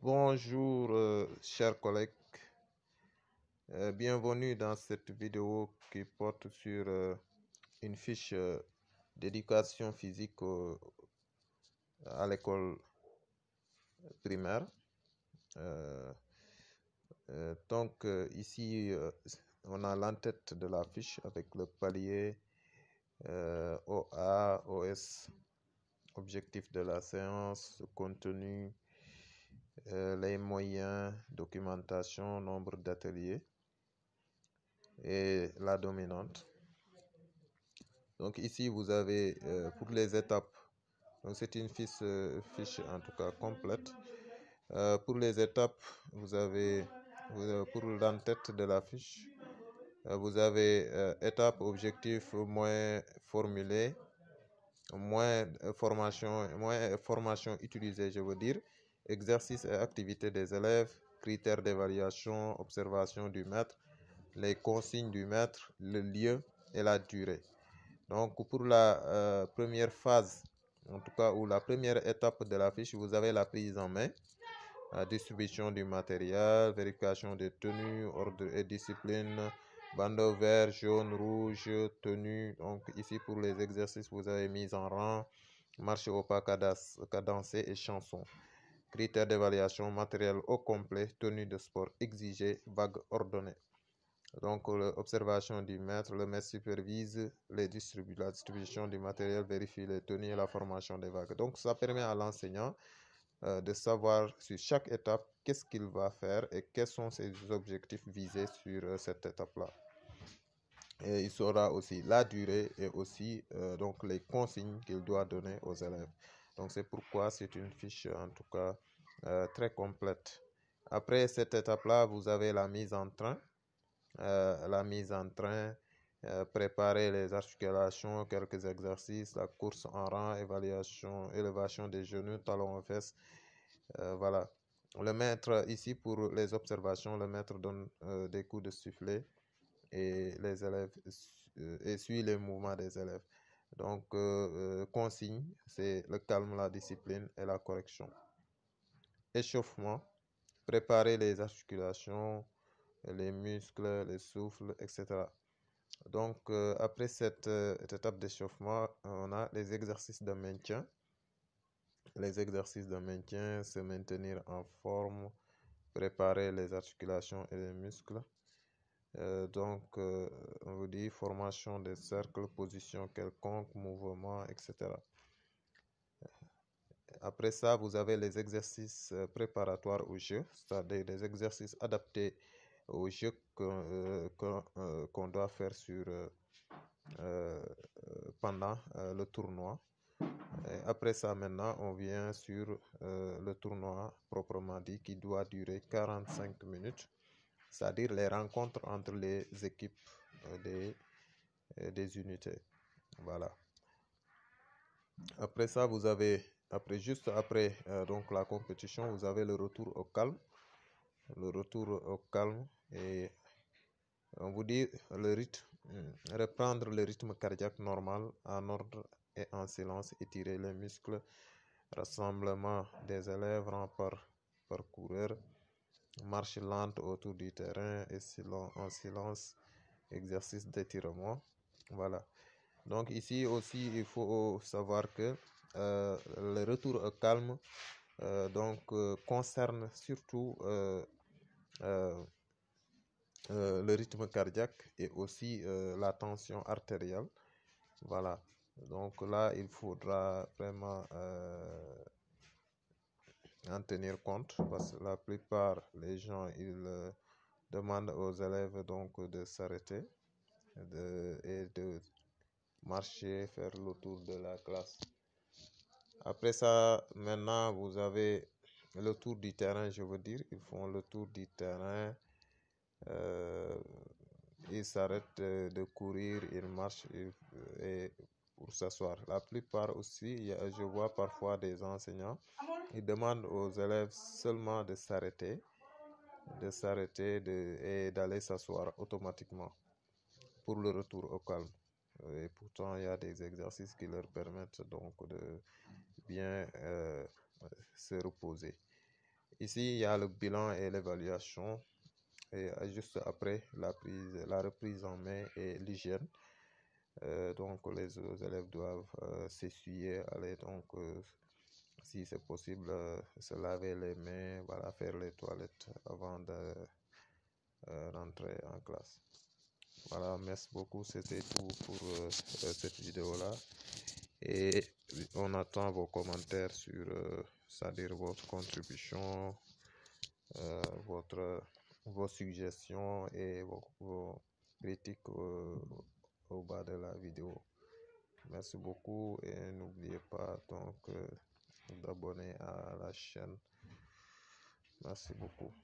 Bonjour euh, chers collègues, euh, bienvenue dans cette vidéo qui porte sur euh, une fiche d'éducation physique à l'école primaire. donc ici on a l'entête de la fiche avec le palier OA, OS, objectif de la séance, contenu, euh, les moyens, documentation, nombre d'ateliers et la dominante. Donc ici, vous avez pour euh, les étapes, donc c'est une fiche, euh, fiche en tout cas complète. pour les étapes, vous avez, vous, pour l'entête de la fiche, vous avez étape, objectif, moins formulés, moins formation, moins formation utilisée, je veux dire, exercices et activités des élèves, critères d'évaluation, observation du maître, les consignes du maître, le lieu et la durée. Donc pour la euh, première phase, en tout cas, ou la première étape de la fiche, vous avez la prise en main, la distribution du matériel, vérification des tenues, ordre et discipline, bandeau vert, jaune, rouge, tenue. Donc ici pour les exercices, vous avez mise en rang, marche au pas cadencé et chanson. Critères d'évaluation matériel au complet, tenue de sport exigée, vague ordonnée. Donc, l'observation du maître, le maître supervise la distribution du matériel, vérifie les tenues et la formation des vagues. Donc, ça permet à l'enseignant euh, de savoir sur chaque étape qu'est-ce qu'il va faire et quels sont ses objectifs visés sur euh, cette étape-là. Et il saura aussi la durée et aussi euh, les consignes qu'il doit donner aux élèves. Donc c'est pourquoi c'est une fiche en tout cas euh, très complète. Après cette étape-là, vous avez la mise en train. Euh, la mise en train, euh, préparer les articulations, quelques exercices, la course en rang, évaluation, élévation des genoux, talons en fesses. voilà. Le maître, ici pour les observations, le maître donne des coups de sifflet et les élèves et suit les mouvements des élèves. Donc, euh, euh, consigne, c'est le calme, la discipline et la correction. Échauffement, préparer les articulations, les muscles, les souffles, etc. Donc, euh, après cette, cette étape d'échauffement, on a les exercices de maintien. Les exercices de maintien, se maintenir en forme, préparer les articulations et les muscles, euh, donc, euh, on vous dit formation des cercles, position quelconque, mouvement, etc. Après ça, vous avez les exercices euh, préparatoires au jeu, c'est-à-dire des exercices adaptés au jeu qu'on doit faire sur, pendant le tournoi. après ça, maintenant, on vient sur le tournoi proprement dit qui doit durer 45 minutes c'est-à-dire les rencontres entre les équipes euh, des, euh, des unités. Voilà. Après ça, vous avez, après, juste après euh, donc la compétition, vous avez le retour au calme. Le retour au calme et on vous dit le rythme, hmm, reprendre le rythme cardiaque normal en ordre et en silence, étirer les muscles, rassemblement des élèves, en par Marche lente autour du terrain et silence, en silence, exercice d'étirement. Voilà. Donc ici aussi, il faut savoir que euh, le retour au calme euh, donc, euh, concerne surtout le rythme cardiaque et aussi la tension artérielle. Voilà. Donc là, il faudra vraiment en tenir compte parce que la plupart les gens ils euh, demandent aux élèves donc de s'arrêter et de marcher, faire le tour de la classe. Après ça, maintenant vous avez le tour du terrain, je veux dire, ils font le tour du terrain. Euh, ils s'arrêtent euh, de courir, ils marchent et pour s'asseoir. La plupart aussi, je vois parfois des enseignants, qui demandent aux élèves seulement de s'arrêter, de s'arrêter et d'aller s'asseoir automatiquement pour le retour au calme. Et pourtant, il y a des exercices qui leur permettent donc de bien euh, se reposer. Ici, il y a le bilan et l'évaluation. Et juste après la, prise, la reprise en main et l'hygiène. Euh, donc les, élèves doivent euh, s'essuyer, aller donc euh, si c'est possible se laver les mains, voilà, faire les toilettes avant de rentrer en classe. Voilà, merci beaucoup, c'était tout pour cette vidéo-là et on attend vos commentaires sur, c'est-à-dire votre contribution, votre, vos suggestions et vos, critiques au bas de la vidéo. Merci beaucoup et n'oubliez pas donc d'abonner euh, à la chaîne. Merci beaucoup.